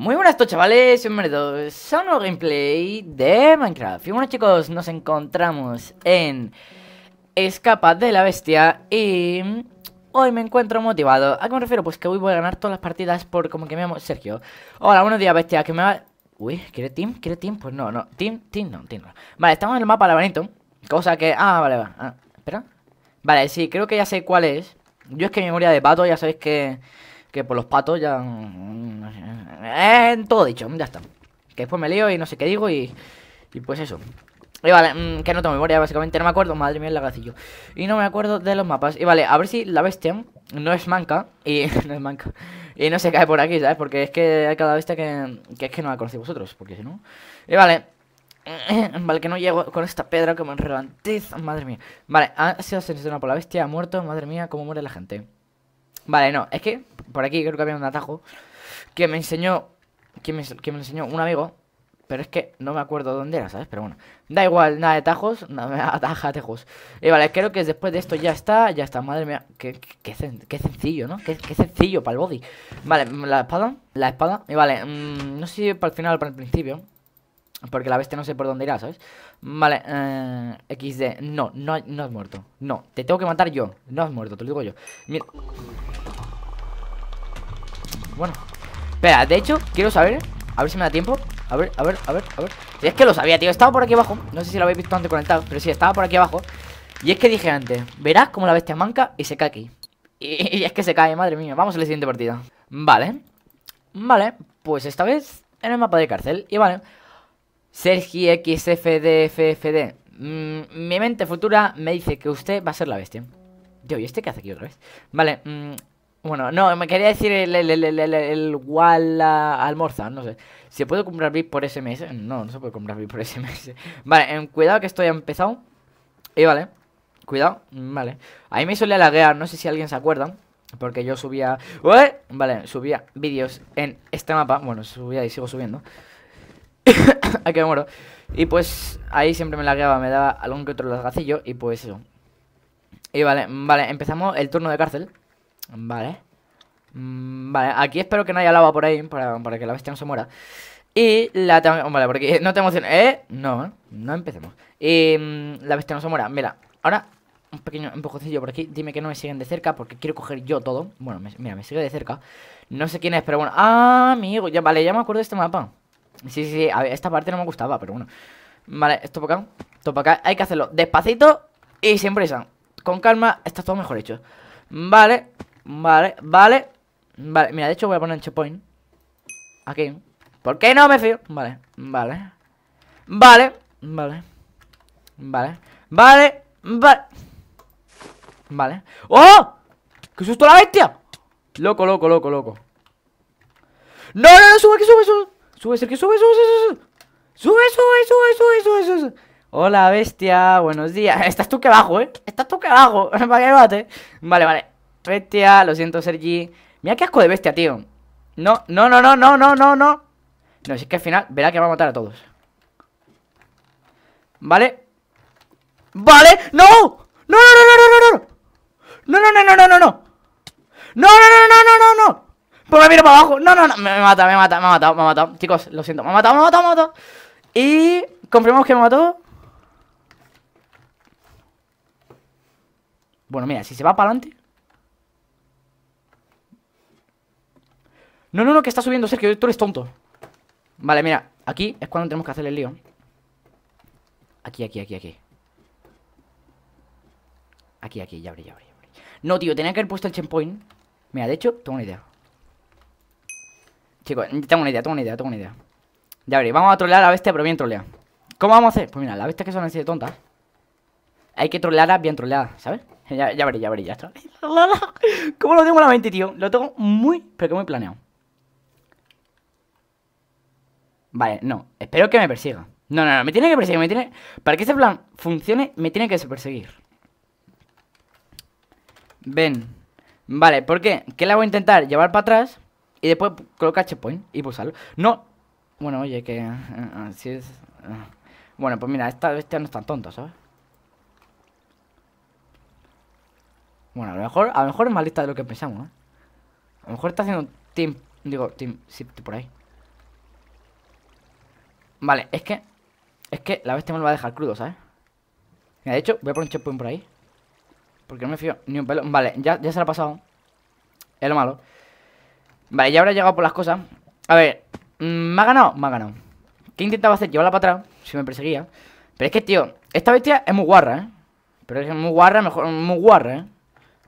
Muy buenas todos chavales, bienvenidos a un nuevo gameplay de Minecraft Y bueno chicos, nos encontramos en Escapa de la Bestia y hoy me encuentro motivado ¿A qué me refiero? Pues que hoy voy a ganar todas las partidas por como que me llamo Sergio Hola, buenos días bestia, que me va... Uy, ¿quiere team? ¿Quiere team? Pues no, no, team, team no, team no Vale, estamos en el mapa laberinto Cosa que... Ah, vale, vale, ah, espera Vale, sí, creo que ya sé cuál es Yo es que mi memoria de pato, ya sabéis que que por los patos ya... Mm, mm, eh, todo dicho, ya está. Que después me lío y no sé qué digo y, y pues eso. Y vale, mm, que no tengo memoria, básicamente no me acuerdo, madre mía el lagacillo. Y no me acuerdo de los mapas. Y vale, a ver si la bestia no es manca y no es manca. Y no se cae por aquí, ¿sabes? Porque es que hay cada bestia que, que es que no la conocéis vosotros, porque si no... Y vale, Vale, que no llego con esta piedra como en revantiz Madre mía. Vale, ha sido asesinado por la bestia, ha muerto. Madre mía, cómo muere la gente. Vale, no, es que por aquí creo que había un atajo que me enseñó, que me, que me enseñó un amigo, pero es que no me acuerdo dónde era, ¿sabes? Pero bueno, da igual, nada de atajos, nada ataja atajos. Y vale, creo que después de esto ya está, ya está, madre mía, qué, qué, sencillo, ¿no? Qué, qué sencillo para el body. Vale, la espada, la espada, y vale, mm, no sé si para el final o para el principio, porque la bestia no sé por dónde irá, ¿sabes? Vale, eh, XD. No, no, no has muerto. No, te tengo que matar yo. No has muerto, te lo digo yo. Bueno. Espera, de hecho, quiero saber. A ver si me da tiempo. A ver, a ver, a ver, a ver. es que lo sabía, tío. Estaba por aquí abajo. No sé si lo habéis visto antes conectado. Pero sí, estaba por aquí abajo. Y es que dije antes. Verás como la bestia manca y se cae aquí. Y, y es que se cae, madre mía. Vamos a la siguiente partida. Vale. Vale. Pues esta vez en el mapa de cárcel. Y vale. Sergi XFDFFD. Mm, mi mente futura me dice que usted va a ser la bestia. Yo, ¿y este qué hace aquí otra vez? Vale, mm, bueno, no, me quería decir el, el, el, el, el almorza, no sé. ¿Se puede comprar VIP por SMS? No, no se puede comprar VIP por SMS. Vale, em, cuidado que estoy ya ha empezado. Y vale, cuidado, mm, vale. Ahí me solía laguear, no sé si alguien se acuerda. Porque yo subía... Vale, subía vídeos en este mapa. Bueno, subía y sigo subiendo. Aquí me muero. Y pues ahí siempre me lagueaba, me daba algún que otro lasgacillo y pues eso. Y vale, mm, vale, empezamos el turno de cárcel. Vale. Mm, vale, aquí espero que no haya lava por ahí para, que la bestia no se muera. Y la... Vale, porque no te emociones. ¿Eh? No, no empecemos. Y mm, la bestia no se muera. Mira, ahora un pequeño empujoncillo por aquí. Dime que no me siguen de cerca porque quiero coger yo todo. Bueno, mira, me sigue de cerca. No sé quién es, pero bueno. Ah, amigo. Ya, vale, ya me acuerdo de este mapa. Sí, sí, sí. A ver, esta parte no me gustaba, pero bueno. Vale, esto para acá. Esto para acá. Hay que hacerlo despacito y sin prisa. Con calma, está todo mejor hecho. Vale, vale, vale. Vale, mira, de hecho voy a poner el checkpoint. Aquí. ¿Por qué no me fío? Vale, vale. Vale, vale. Vale, vale, vale. Vale. ¡Oh! ¡Qué susto la bestia! Loco, loco, loco, loco. No, no, no, sube, que sube, sube. Sube, Sergio, sube, sube, sube, sube. Sube, sube, sube, sube, sube. Hola, bestia, buenos días. Estás tú que bajo, ¿eh? Estás tú que abajo. Para que bate. Vale, vale. Bestia, lo siento, Sergi. Mira qué asco de bestia, tío. No, no, no, no, no, no, no, no. No, si es que al final verá que va a matar a todos. Vale. Vale. ¡No! ¡No, no, no, no, no, no! No, no, no, no, no, no, no. No, no, no, no, no, no, no. Pues me miro para abajo. No, no, no. Me mata, me mata, me ha matado, me ha matado. Chicos, lo siento. Me ha matado, me ha matado, me ha matado. Y confirmamos que me mató. Bueno, mira, si se va para adelante. No, no, no, que está subiendo, Sergio. Tú eres tonto. Vale, mira. Aquí es cuando tenemos que hacer el lío. Aquí, aquí, aquí, aquí. Aquí, aquí, ya abrí, ya abrí, ya No, tío, tenía que haber puesto el checkpoint. Mira, de hecho, tengo una idea. Chicos, tengo una idea, tengo una idea, tengo una idea Ya veréis, vamos a trolear a la bestia, pero bien troleada ¿Cómo vamos a hacer? Pues mira, la bestias que son así de tontas Hay que trolearla bien troleada, ¿sabes? Ya, ya veréis, ya veréis, ya está ¿Cómo lo tengo en la mente, tío? Lo tengo muy, pero que muy planeado Vale, no, espero que me persiga No, no, no, me tiene que perseguir, me tiene... Para que ese plan funcione, me tiene que perseguir Ven Vale, ¿por qué? ¿Qué la voy a intentar? Llevar para atrás y después coloca checkpoint y pulsarlo. Pues no. Bueno, oye, que eh, así es. Eh. Bueno, pues mira, esta bestia no es tan tonta, ¿sabes? Bueno, a lo mejor, a lo mejor es más lista de lo que pensamos, ¿eh? A lo mejor está haciendo team. Digo, team shift por ahí. Vale, es que. Es que la bestia me lo va a dejar crudo, ¿sabes? Mira, de hecho, voy a poner un checkpoint por ahí. Porque no me fío ni un pelo. Vale, ya, ya se lo ha pasado. Es lo malo. Vale, ya habrá llegado por las cosas. A ver, mm, ¿me ha ganado? Me ha ganado. ¿Qué intentaba hacer? Llevarla para atrás, si me perseguía. Pero es que, tío, esta bestia es muy guarra, ¿eh? Pero es muy guarra, mejor, muy guarra, ¿eh?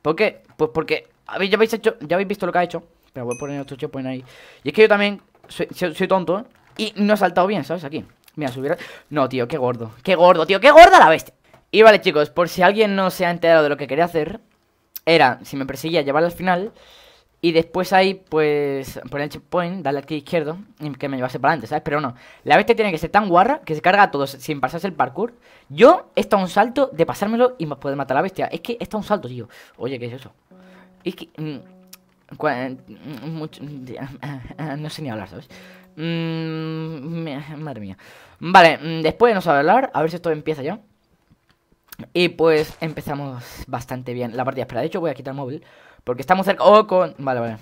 ¿Por qué? Pues porque ya habéis hecho, ya habéis visto lo que ha hecho. Pero voy a poner otro chip ahí. Y es que yo también soy, tonto, ¿eh? Y no he saltado bien, ¿sabes? Aquí. Mira, subir. No, tío, qué gordo. Qué gordo, tío, qué gorda la bestia. Y vale, chicos, por si alguien no se ha enterado de lo que quería hacer, era, si me perseguía, llevarla al final. Y después ahí, pues, poner el checkpoint, darle aquí izquierdo y que me llevase para adelante, ¿sabes? Pero no, la bestia tiene que ser tan guarra que se carga a todos sin pasarse el parkour. Yo he estado un salto de pasármelo y poder matar a la bestia. Es que he estado un salto, tío. Oye, ¿qué es eso? Es que... Mm, mm, mm, no sé ni hablar, ¿sabes? madre mía. Vale, después nos no saber hablar, a ver si esto empieza ya. Y pues empezamos bastante bien la partida. Espera, de hecho voy a quitar el móvil porque estamos cerca. Oh, con. Vale, vale.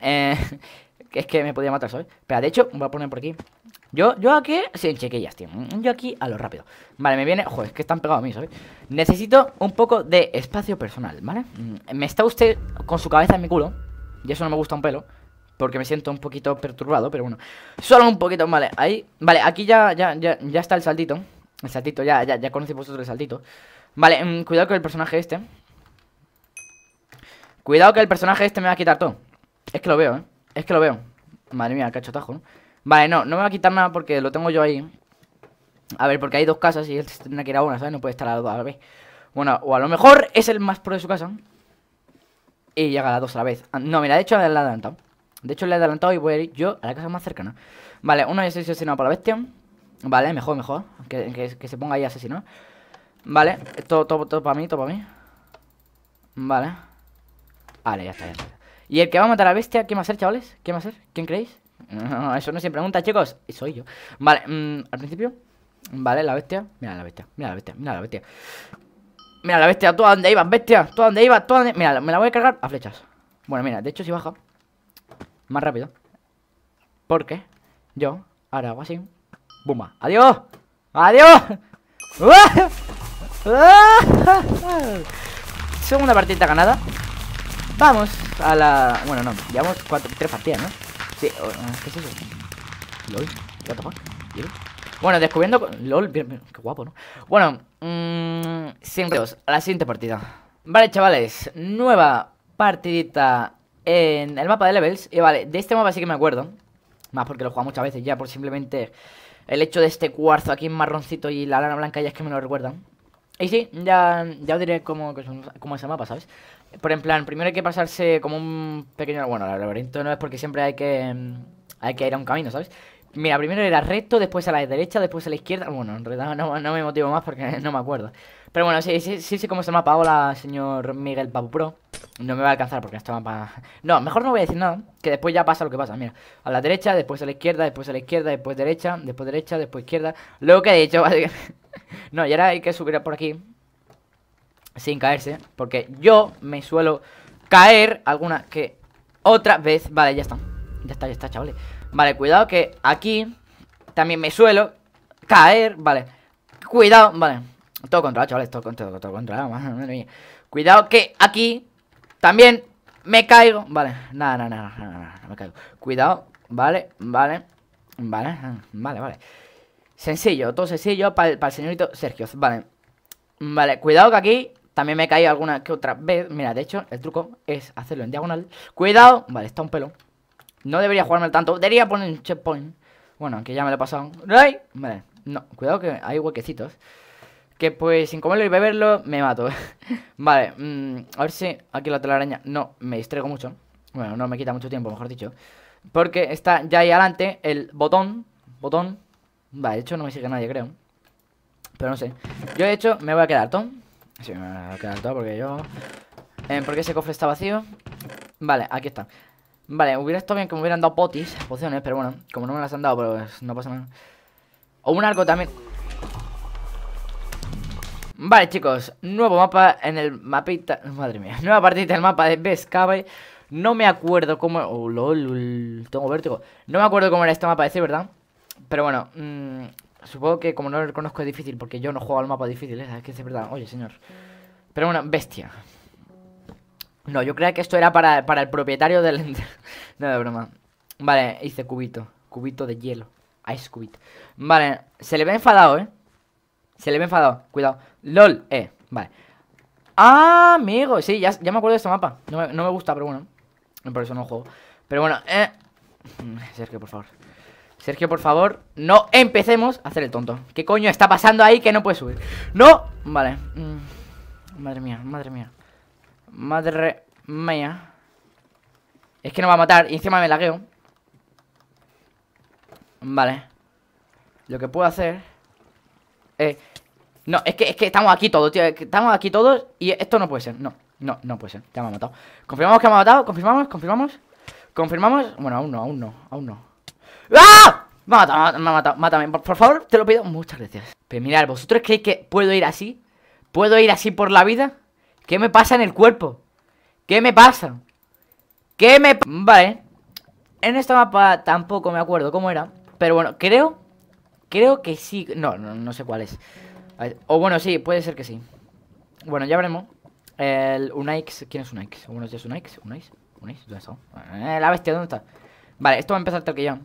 Eh, es que me podía matar, ¿sabes? Pero de hecho, voy a poner por aquí. Yo, yo aquí. Sí, ya, tío. Yo aquí a lo rápido. Vale, me viene. Joder, es que están pegados a mí, ¿sabes? Necesito un poco de espacio personal, ¿vale? Mm, me está usted con su cabeza en mi culo. Y eso no me gusta un pelo. Porque me siento un poquito perturbado, pero bueno. Solo un poquito, vale. Ahí. Vale, aquí ya, ya, ya está el saltito. El saltito, ya, ya, ya conocéis vosotros el saltito. Vale, mm, cuidado con el personaje este. Cuidado que el personaje este me va a quitar todo. Es que lo veo, ¿eh? Es que lo veo. Madre mía, cachotajo, ¿no? Vale, no, no me va a quitar nada porque lo tengo yo ahí. A ver, porque hay dos casas y él tiene que ir a una, ¿sabes? No puede estar a las dos a la vez. Bueno, o a lo mejor es el más pro de su casa. Y llega a las dos a la vez. Ah, no, mira, de hecho le he adelantado. De hecho le he adelantado y voy a ir yo a la casa más cercana. Vale, uno ya se asesinado por la bestia. Vale, mejor, mejor. Que, se ponga ahí asesinado. Vale, todo, todo, todo para mí, todo para mí. Vale. Vale, ya está, ya está. Y el que va a matar a la bestia, ¿quién va a ser, chavales? ¿Quién va a hacer ¿Quién creéis? eso no se pregunta, chicos. Soy yo. Vale, mm, al principio. Vale, la bestia. Mira la bestia, mira la bestia, mira la bestia. Mira la bestia, tú a dónde ibas, bestia. Tú a dónde ibas, Mira, me la voy a cargar a flechas. Bueno, mira, de hecho, si baja. Más rápido. Porque yo ahora hago así. ¡Bumba! ¡Adiós! ¡Adiós! ¡Ah! ¡Ah! Segunda partida ganada. Vamos a la... Bueno, no, llevamos cuatro, tres partidas, ¿no? Sí, ah, ¿qué es eso? LOL, what the fuck? Bueno, descubriendo... LOL, qué guapo, ¿no? Bueno, mmm... Siguiente a la siguiente partida Vale, chavales, nueva partidita en el mapa de levels Y vale, de este mapa sí que me acuerdo Más porque lo he jugado muchas veces ya, por simplemente... El hecho de este cuarzo aquí en marroncito y la lana blanca ya es que me lo recuerdan y sí, ya, ya os diré cómo, cómo es el mapa, ¿sabes? Por en plan, primero hay que pasarse como un pequeño... Bueno, el laberinto no es porque siempre hay que... Mm, hay que ir a un camino, ¿sabes? Mira, primero era recto, después a la derecha, después a la izquierda. Bueno, en realidad no, me motivo más porque no me acuerdo. Pero bueno, sí, sí, sí, sí cómo se mapa. Hola, señor Miguel Papu Pro. No me va a alcanzar porque este mapa... No, mejor no voy a decir nada, que después ya pasa lo que pasa. Mira, a la derecha, después a la izquierda, después a la izquierda, después derecha, después derecha, después izquierda. Luego que he dicho, no, y ahora hay que subir por aquí. Sin caerse. Porque yo me suelo caer alguna que otra vez. Vale, ya está. Ya está, ya está, chavales. Vale, cuidado que aquí también me suelo caer. Vale. Cuidado, vale. Todo controlado, chavales. Todo, todo, todo controlado. Cuidado que aquí también me caigo. Vale. Nada, nada, nada, nada, nada, me caigo. Cuidado. Vale, vale. Vale, vale, vale. Sencillo, todo sencillo para el, señorito Sergio. Vale. Vale, cuidado que aquí también me he caído alguna que otra vez. Mira, de hecho, el truco es hacerlo en diagonal. Cuidado. Vale, está un pelo. No debería jugarme tanto. Debería poner un checkpoint. Bueno, aunque ya me lo he pasado. ¡Ay! Vale, no. Cuidado que hay huequecitos. Que pues sin comerlo y beberlo me mato. vale, mm, a ver si aquí la telaraña no me distraigo mucho. Bueno, no me quita mucho tiempo, mejor dicho. Porque está ya ahí adelante el botón. Botón Vale, de hecho no me sigue nadie, creo. Pero no sé. Yo, de hecho, me voy a quedar todo. Sí, me voy a quedar todo porque yo... Eh, porque ese cofre está vacío. Vale, aquí está. Vale, hubiera estado bien que me hubieran dado potis, pociones, pero bueno, como no me las han dado, pues no pasa nada. O un arco también. Vale, chicos, nuevo mapa en el mapita... Madre mía, nueva partida del mapa de Bescabe. No me acuerdo cómo... Oh, lol, tengo vértigo. No me acuerdo cómo era este mapa ese, ¿verdad? Pero bueno, mm, supongo que como no lo reconozco es difícil, porque yo no juego al mapa difícil, ¿eh? es que es verdad. Oye, señor. Pero bueno, bestia. No, yo creía que esto era para, el propietario del... no, de broma. Vale, hice cubito. Cubito de hielo. Ice cubito. Vale, se le ve enfadado, ¿eh? Se le ve enfadado. Cuidado. LOL, eh. Vale. ¡Ah, amigo! Sí, ya, ya me acuerdo de este mapa. No me, no me gusta, pero bueno. Por eso no juego. Pero bueno, eh... Mm, Sergio, por favor. Sergio, por favor, no empecemos a hacer el tonto. ¿Qué coño está pasando ahí que no puede subir? ¡No! Vale. Mm, madre mía, madre mía. Madre mía. Es que no va a matar y encima me lagueo. Vale. Lo que puedo hacer... Eh... No, es que, es que estamos aquí todos, tío. Estamos aquí todos y esto no puede ser. No, no, no puede ser. Ya me ha matado. Confirmamos que me ha matado. Confirmamos, confirmamos. Confirmamos. Bueno, aún no, aún no, aún no. ¡Ah! me ha matado mátame. Por, favor, te lo pido. Muchas gracias. Pero mirad, ¿vosotros creéis que puedo ir así? ¿Puedo ir así por la vida? ¿Qué me pasa en el cuerpo? ¿Qué me pasa? ¿Qué me... Vale. En este mapa tampoco me acuerdo cómo era. Pero bueno, creo... Creo que sí... No, no, sé cuál es. O bueno, sí, puede ser que sí. Bueno, ya veremos. El Unaix... ¿Quién es Unaix? Bueno, es Unaix. Unaix. ¿Dónde está? Eh, la bestia, ¿dónde está? Vale, esto va a empezar que ya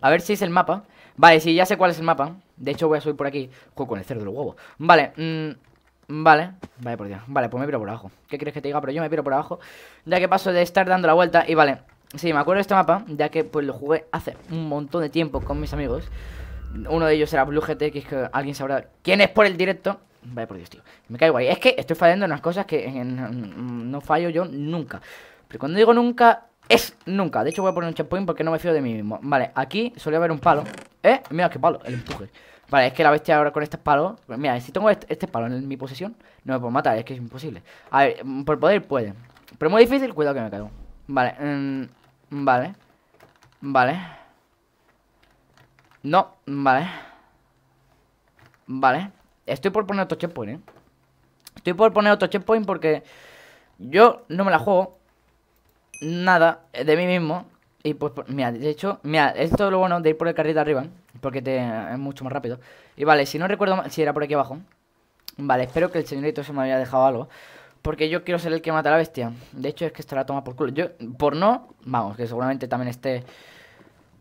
a ver si es el mapa. Vale, sí, ya sé cuál es el mapa. De hecho, voy a subir por aquí. Juego con el cerdo de los Vale, mmm, vale. Vale, por Dios. Vale, pues me piro por abajo. ¿Qué crees que te diga? Pero yo me piro por abajo. Ya que paso de estar dando la vuelta. Y vale, sí, me acuerdo de este mapa. Ya que pues lo jugué hace un montón de tiempo con mis amigos. Uno de ellos era Blue GTX, que alguien sabrá quién es por el directo. Vale, por Dios, tío. Me caigo ahí. Es que estoy fallando en unas cosas que no fallo yo nunca. Pero cuando digo nunca, es nunca. De hecho, voy a poner un checkpoint porque no me fío de mí mismo. Vale, aquí suele haber un palo. ¿Eh? Mira qué palo, el empuje. Vale, es que la bestia ahora con este palo Mira, si tengo este, este palo en mi posesión, no me puedo matar, es que es imposible. A ver, mm, por poder puede. Pero muy difícil, cuidado que me caigo. Vale, mm, vale. Vale. No, vale. Vale. Estoy por poner otro checkpoint, ¿eh? Estoy por poner otro checkpoint porque yo no me la juego nada de mí mismo. Y pues, mira, de hecho, mira, esto es lo bueno de ir por el carrito arriba, porque te, es mucho más rápido. Y vale, si no recuerdo si era por aquí abajo. Vale, espero que el señorito se me haya dejado algo. Porque yo quiero ser el que mata a la bestia. De hecho, es que estará toma por culo. Yo, por no, vamos, que seguramente también esté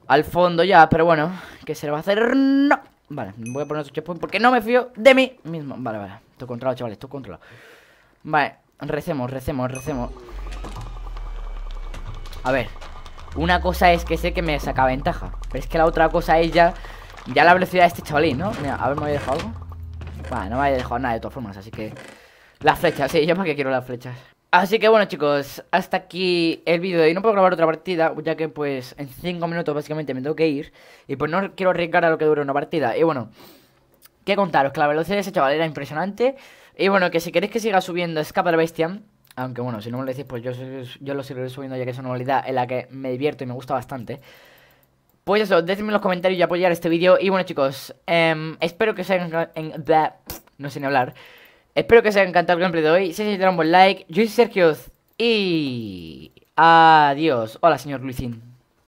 al fondo ya. Pero bueno, que se le va a hacer? No. Vale, voy a poner otro checkpoint porque no me fío de mí mismo. Vale, vale. Estoy controlado, chavales, estoy controlado. Vale, recemos, recemos, recemos. A ver, una cosa es que sé que me saca ventaja. Pero es que la otra cosa es ya, ya la velocidad de este chavalín, ¿no? Mira, a ver, ¿me había dejado algo? Bueno, no me a dejado nada de todas formas, así que... Las flechas, sí, yo más que quiero las flechas. Así que bueno chicos, hasta aquí el vídeo de hoy. No puedo grabar otra partida, ya que pues en 5 minutos básicamente me tengo que ir. Y pues no quiero arriesgar a lo que dure una partida. Y bueno, ¿qué contaros, que la velocidad de ese chaval era impresionante. Y bueno, que si queréis que siga subiendo Escapa la Bestia... Aunque bueno, si no me lo decís, pues yo, lo seguiré subiendo ya que es una modalidad en la que me divierto y me gusta bastante. Pues eso, déjenme en los comentarios y apoyar este vídeo. Y bueno chicos, em, espero que os haya... no sé ni hablar. Espero que os haya encantado el gameplay de hoy. Si os ha un buen like. Yo soy Sergio. Y... Adiós. Hola, señor Luisín.